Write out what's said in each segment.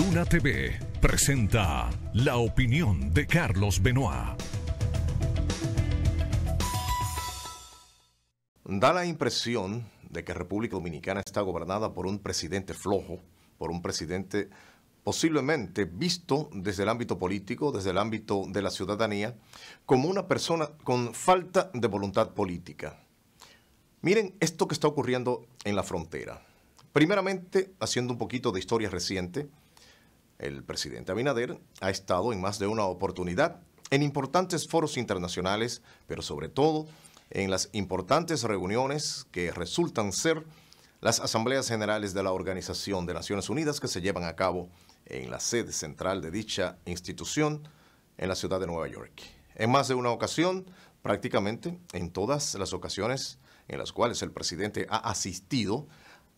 Luna TV presenta la opinión de Carlos Benoit. Da la impresión de que República Dominicana está gobernada por un presidente flojo, por un presidente posiblemente visto desde el ámbito político, desde el ámbito de la ciudadanía, como una persona con falta de voluntad política. Miren esto que está ocurriendo en la frontera. Primeramente, haciendo un poquito de historia reciente, el presidente Abinader ha estado en más de una oportunidad en importantes foros internacionales, pero sobre todo en las importantes reuniones que resultan ser las asambleas generales de la Organización de Naciones Unidas que se llevan a cabo en la sede central de dicha institución en la ciudad de Nueva York. En más de una ocasión, prácticamente en todas las ocasiones en las cuales el presidente ha asistido,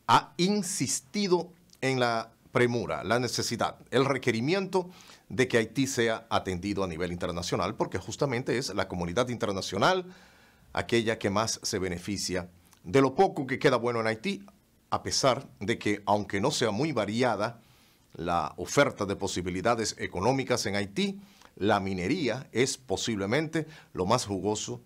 ha insistido en la premura, la necesidad, el requerimiento de que Haití sea atendido a nivel internacional, porque justamente es la comunidad internacional aquella que más se beneficia de lo poco que queda bueno en Haití, a pesar de que, aunque no sea muy variada la oferta de posibilidades económicas en Haití, la minería es posiblemente lo más jugoso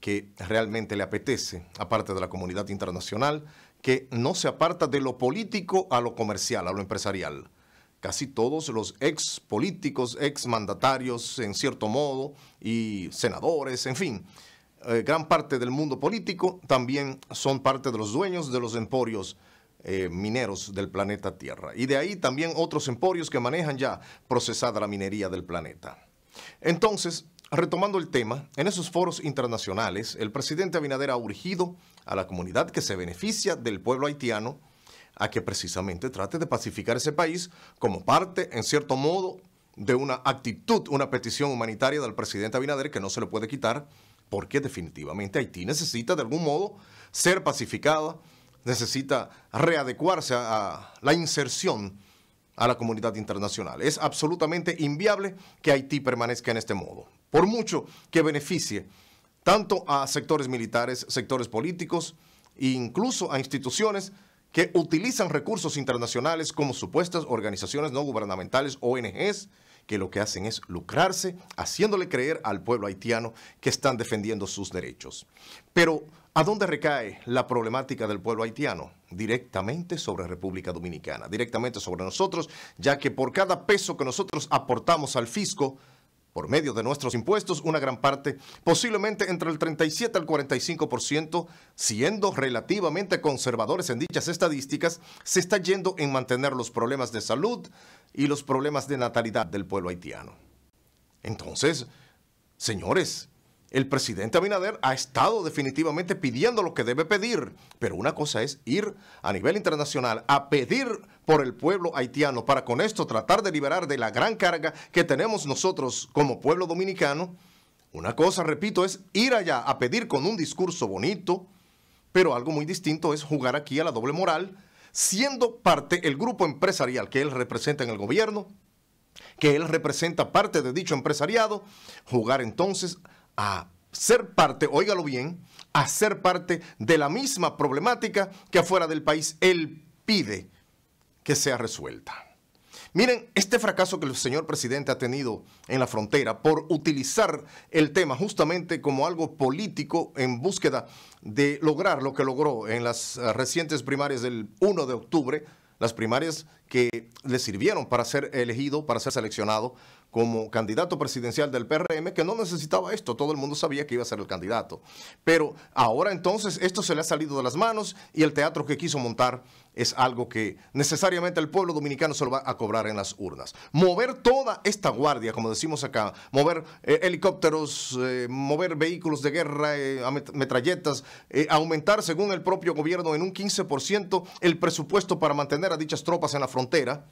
que realmente le apetece, aparte de la comunidad internacional, que no se aparta de lo político a lo comercial, a lo empresarial. Casi todos los ex políticos, ex mandatarios, en cierto modo, y senadores, en fin, eh, gran parte del mundo político también son parte de los dueños de los emporios eh, mineros del planeta Tierra. Y de ahí también otros emporios que manejan ya procesada la minería del planeta. Entonces, Retomando el tema, en esos foros internacionales, el presidente Abinader ha urgido a la comunidad que se beneficia del pueblo haitiano a que precisamente trate de pacificar ese país como parte, en cierto modo, de una actitud, una petición humanitaria del presidente Abinader que no se le puede quitar, porque definitivamente Haití necesita de algún modo ser pacificada, necesita readecuarse a la inserción a la comunidad internacional. Es absolutamente inviable que Haití permanezca en este modo, por mucho que beneficie tanto a sectores militares, sectores políticos e incluso a instituciones que utilizan recursos internacionales como supuestas organizaciones no gubernamentales, ONGs, que lo que hacen es lucrarse, haciéndole creer al pueblo haitiano que están defendiendo sus derechos. Pero, ¿a dónde recae la problemática del pueblo haitiano? Directamente sobre República Dominicana, directamente sobre nosotros, ya que por cada peso que nosotros aportamos al fisco, por medio de nuestros impuestos una gran parte, posiblemente entre el 37 al 45%, siendo relativamente conservadores en dichas estadísticas, se está yendo en mantener los problemas de salud y los problemas de natalidad del pueblo haitiano. Entonces, señores, el presidente Abinader ha estado definitivamente pidiendo lo que debe pedir, pero una cosa es ir a nivel internacional a pedir por el pueblo haitiano para con esto tratar de liberar de la gran carga que tenemos nosotros como pueblo dominicano. Una cosa, repito, es ir allá a pedir con un discurso bonito, pero algo muy distinto es jugar aquí a la doble moral, siendo parte el grupo empresarial que él representa en el gobierno, que él representa parte de dicho empresariado, jugar entonces a ser parte, óigalo bien, a ser parte de la misma problemática que afuera del país él pide que sea resuelta. Miren, este fracaso que el señor presidente ha tenido en la frontera por utilizar el tema justamente como algo político en búsqueda de lograr lo que logró en las eh, recientes primarias del 1 de octubre, las primarias que le sirvieron para ser elegido, para ser seleccionado como candidato presidencial del PRM que no necesitaba esto, todo el mundo sabía que iba a ser el candidato. Pero ahora entonces esto se le ha salido de las manos y el teatro que quiso montar es algo que necesariamente el pueblo dominicano se lo va a cobrar en las urnas. Mover toda esta guardia, como decimos acá, mover eh, helicópteros, eh, mover vehículos de guerra, eh, metralletas, aumentar según el propio gobierno en un 15% el presupuesto para mantener a dichas tropas en la frontera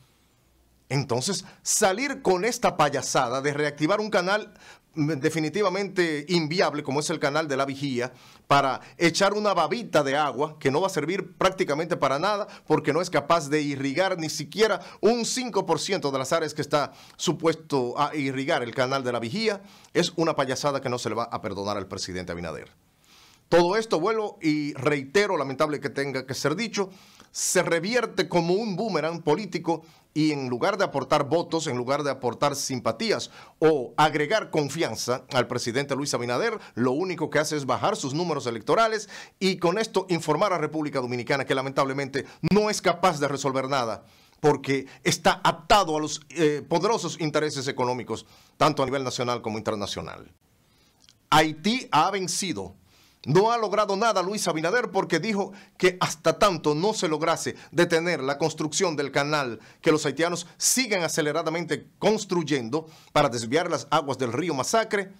entonces, salir con esta payasada de reactivar un canal mm, definitivamente inviable como es el canal de la vigía para echar una babita de agua que no va a servir prácticamente para nada porque no es capaz de irrigar ni siquiera un 5% de las áreas que está supuesto a irrigar el canal de la vigía es una payasada que no se le va a perdonar al presidente Abinader. Todo esto vuelo y reitero, lamentable que tenga que ser dicho, se revierte como un boomerang político y en lugar de aportar votos, en lugar de aportar simpatías o agregar confianza al presidente Luis Abinader, lo único que hace es bajar sus números electorales y con esto informar a República Dominicana que lamentablemente no es capaz de resolver nada porque está atado a los eh, poderosos intereses económicos, tanto a nivel nacional como internacional. Haití ha vencido no ha logrado nada Luis Abinader porque dijo que hasta tanto no se lograse detener la construcción del canal que los haitianos sigan aceleradamente construyendo para desviar las aguas del río Masacre,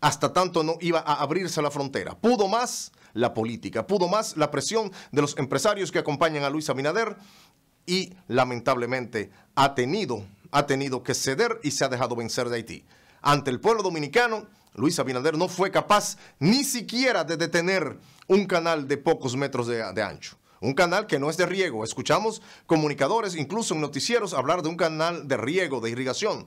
hasta tanto no iba a abrirse la frontera. Pudo más la política, pudo más la presión de los empresarios que acompañan a Luis Abinader y lamentablemente ha tenido, ha tenido que ceder y se ha dejado vencer de Haití. Ante el pueblo dominicano Luis Abinader no fue capaz ni siquiera de detener un canal de pocos metros de, ancho. Un canal que no es de riego. Escuchamos comunicadores, incluso en noticieros, hablar de un canal de riego, de irrigación.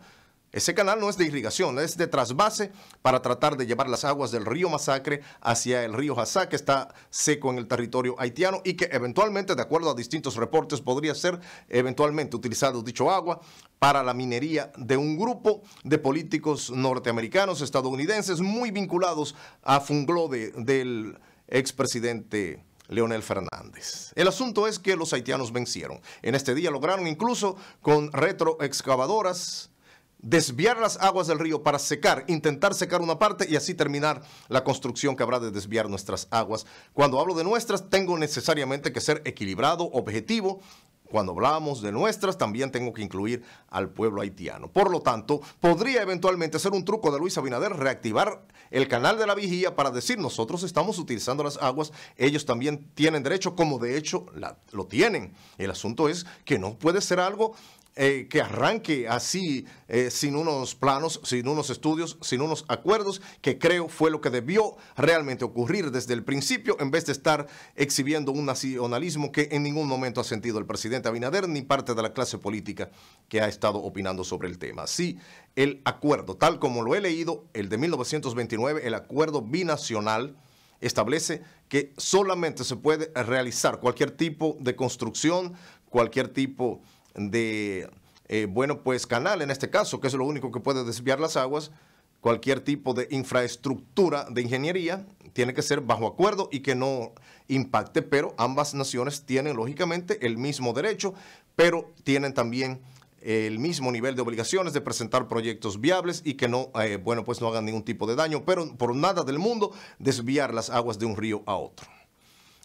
Ese canal no es de irrigación, es de trasvase para tratar de llevar las aguas del río Masacre hacia el río Hassá, que está seco en el territorio haitiano y que eventualmente, de acuerdo a distintos reportes, podría ser eventualmente utilizado dicho agua para la minería de un grupo de políticos norteamericanos, estadounidenses, muy vinculados a Funglode del expresidente Leonel Fernández. El asunto es que los haitianos vencieron. En este día lograron incluso con retroexcavadoras desviar las aguas del río para secar, intentar secar una parte y así terminar la construcción que habrá de desviar nuestras aguas. Cuando hablo de nuestras, tengo necesariamente que ser equilibrado, objetivo. Cuando hablamos de nuestras, también tengo que incluir al pueblo haitiano. Por lo tanto, podría eventualmente ser un truco de Luis Abinader reactivar el canal de la vigía para decir nosotros estamos utilizando las aguas, ellos también tienen derecho, como de hecho lo tienen. El asunto es que no puede ser algo eh, que arranque así, eh, sin unos planos, sin unos estudios, sin unos acuerdos, que creo fue lo que debió realmente ocurrir desde el principio, en vez de estar exhibiendo un nacionalismo que en ningún momento ha sentido el presidente Abinader ni parte de la clase política que ha estado opinando sobre el tema. Sí, el acuerdo, tal como lo he leído, el de 1929, el acuerdo binacional, establece que solamente se puede realizar cualquier tipo de construcción, cualquier tipo de, eh, bueno, pues canal en este caso, que es lo único que puede desviar las aguas, cualquier tipo de infraestructura de ingeniería tiene que ser bajo acuerdo y que no impacte, pero ambas naciones tienen lógicamente el mismo derecho, pero tienen también el mismo nivel de obligaciones de presentar proyectos viables y que no, eh, bueno, pues no hagan ningún tipo de daño, pero por nada del mundo desviar las aguas de un río a otro.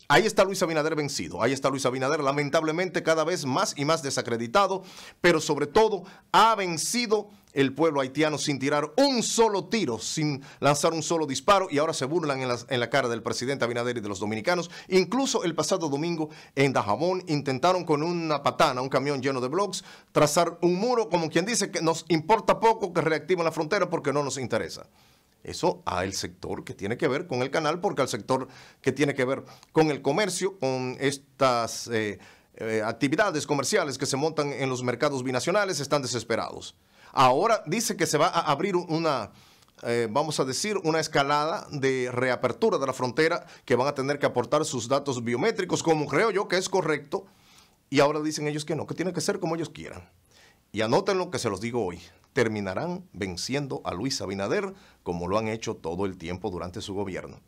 Ahí está Luis Abinader vencido, ahí está Luis Abinader lamentablemente cada vez más y más desacreditado, pero sobre todo ha vencido el pueblo haitiano sin tirar un solo tiro, sin lanzar un solo disparo y ahora se burlan en la, cara del presidente Abinader y de los dominicanos. Incluso el pasado domingo en Dajabón intentaron con una patana, un camión lleno de blogs, trazar un muro como quien dice que nos importa poco que reactiven la frontera porque no nos interesa eso al sector que tiene que ver con el canal, porque al sector que tiene que ver con el comercio, con estas eh, eh, actividades comerciales que se montan en los mercados binacionales, están desesperados. Ahora dice que se va a abrir una, eh, vamos a decir, una escalada de reapertura de la frontera que van a tener que aportar sus datos biométricos, como creo yo que es correcto. Y ahora dicen ellos que no, que tiene que ser como ellos quieran. Y anoten lo que se los digo hoy terminarán venciendo a Luis Abinader como lo han hecho todo el tiempo durante su gobierno.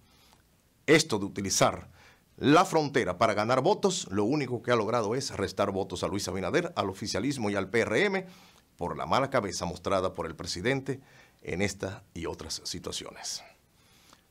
Esto de utilizar la frontera para ganar votos, lo único que ha logrado es restar votos a Luis Abinader, al oficialismo y al PRM por la mala cabeza mostrada por el presidente en esta y otras situaciones.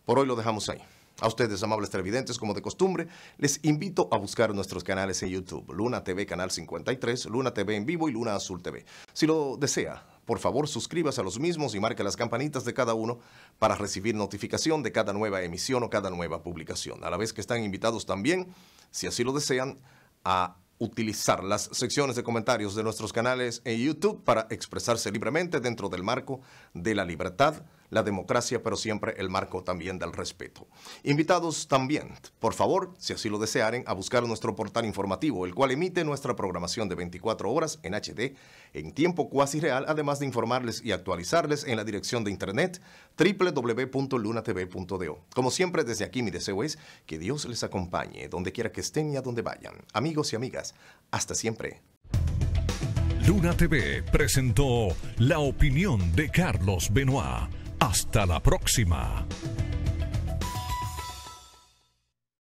Por hoy lo dejamos ahí. A ustedes, amables televidentes, como de costumbre, les invito a buscar nuestros canales en YouTube, Luna TV Canal 53, Luna TV en vivo y Luna Azul TV. Si lo desea, por favor suscríbase a los mismos y marque las campanitas de cada uno para recibir notificación de cada nueva emisión o cada nueva publicación. A la vez que están invitados también, si así lo desean, a utilizar las secciones de comentarios de nuestros canales en YouTube para expresarse libremente dentro del marco de la libertad la democracia, pero siempre el marco también del respeto. Invitados también, por favor, si así lo desearen, a buscar nuestro portal informativo, el cual emite nuestra programación de 24 horas en HD en tiempo cuasi real, además de informarles y actualizarles en la dirección de internet www.lunatv.do. Como siempre, desde aquí mi deseo es que Dios les acompañe, donde quiera que estén y a donde vayan. Amigos y amigas, hasta siempre. Luna TV presentó la opinión de Carlos Benoit hasta la próxima.